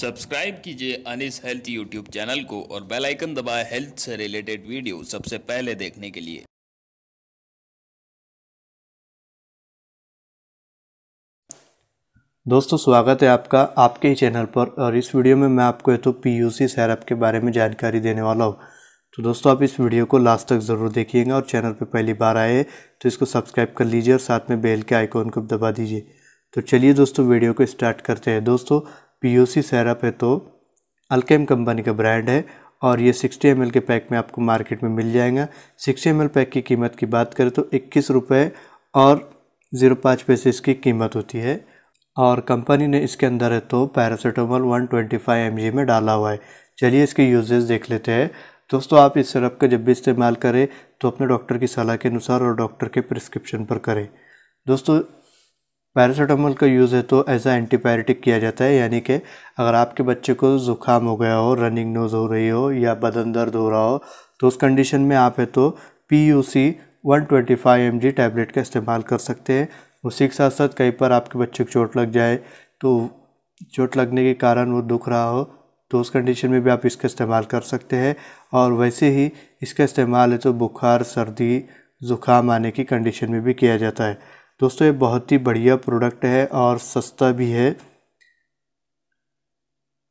subscribe कीजिए Anis health YouTube channel को और बेल आइकन दबाएं हेल्थ से रिलेटेड वीडियो सबसे पहले देखने के लिए दोस्तों स्वागत है आपका आपके ही चैनल पर और इस वीडियो में मैं आपको तो पी यू सी सैरप के बारे में जानकारी देने वाला हूँ तो दोस्तों आप इस वीडियो को लास्ट तक ज़रूर देखिएगा और चैनल पर पहली बार आए तो इसको सब्सक्राइब कर लीजिए और साथ में बेल के आइकॉन को दबा दीजिए तो चलिए दोस्तों वीडियो को स्टार्ट करते हैं दोस्तों पीओसी सैरप है तो अल्केम कंपनी का ब्रांड है और ये 60 एम के पैक में आपको मार्केट में मिल जाएगा 60 एम पैक की कीमत की बात करें तो इक्कीस रुपये और ज़ीरो पाँच पैसे इसकी कीमत होती है और कंपनी ने इसके अंदर है तो पैरासीटामोल 125 ट्वेंटी में डाला हुआ है चलिए इसके यूजेज देख लेते हैं दोस्तों आप इस सिरप का जब भी इस्तेमाल करें तो अपने डॉक्टर की सलाह के अनुसार और डॉक्टर के प्रिस्क्रिप्शन पर करें दोस्तों पैरासीटामोल का यूज़ है तो एज आ एंटीपायरेटिक किया जाता है यानी कि अगर आपके बच्चे को ज़ुकाम हो गया हो रनिंग नोज़ हो रही हो या बदन दर्द हो रहा हो तो उस कंडीशन में आप है तो P U C one twenty five M G tablet का इस्तेमाल कर सकते हैं उसी के साथ साथ कहीं पर आपके बच्चे को चोट लग जाए तो चोट लगने के कारण वो दुख रहा हो तो उस कंडीशन में भी आप इसका इस्तेमाल कर सकते हैं और वैसे ही इसका इस्तेमाल है तो बुखार सर्दी ज़ुकाम आने की कंडीशन में भी किया जाता है दोस्तों ये बहुत ही बढ़िया प्रोडक्ट है और सस्ता भी है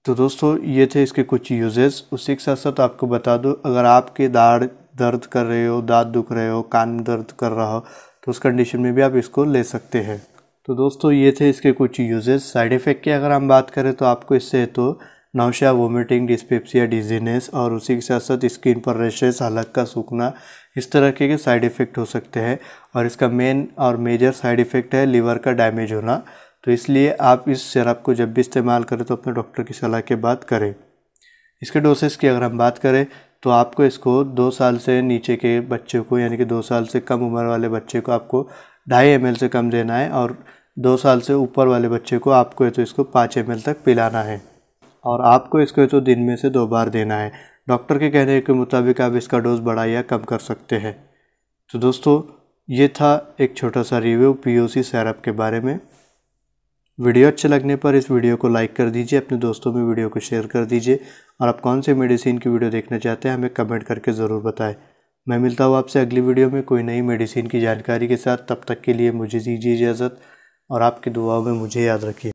तो दोस्तों ये थे इसके कुछ यूजेस उसी के साथ साथ आपको बता दो अगर आपके दाढ़ दर्द कर रहे हो दांत दुख रहे हो कान दर्द कर रहा हो तो उस कंडीशन में भी आप इसको ले सकते हैं तो दोस्तों ये थे इसके कुछ यूजेस साइड इफ़ेक्ट की अगर हम बात करें तो आपको इससे तो नौशा वोमिटिंग डिस्पेप्सिया डिजीनेस और उसी के साथ साथ स्किन पर रेशेस हलक का सूखना इस तरह के साइड इफ़ेक्ट हो सकते हैं और इसका मेन और मेजर साइड इफ़ेक्ट है लीवर का डैमेज होना तो इसलिए आप इस शराब को जब भी इस्तेमाल करें तो अपने डॉक्टर की सलाह के बाद करें इसके डोसेस की अगर हम बात करें तो आपको इसको दो साल से नीचे के बच्चे को यानी कि दो साल से कम उम्र वाले बच्चे को आपको ढाई एम से कम देना है और दो साल से ऊपर वाले बच्चे को आपको तो इसको पाँच एम तक पिलाना है और आपको इसको तो दिन में से दो बार देना है डॉक्टर के कहने के मुताबिक आप इसका डोज़ बढ़ा या कम कर सकते हैं तो दोस्तों ये था एक छोटा सा रिव्यू पीओसी सैरप के बारे में वीडियो अच्छे लगने पर इस वीडियो को लाइक कर दीजिए अपने दोस्तों में वीडियो को शेयर कर दीजिए और आप कौन से मेडिसिन की वीडियो देखना चाहते हैं हमें कमेंट करके ज़रूर बताएं मैं मिलता हूँ आपसे अगली वीडियो में कोई नई मेडिसिन की जानकारी के साथ तब तक के लिए मुझे दीजिए इजाज़त और आपकी दुआओं में मुझे याद रखिए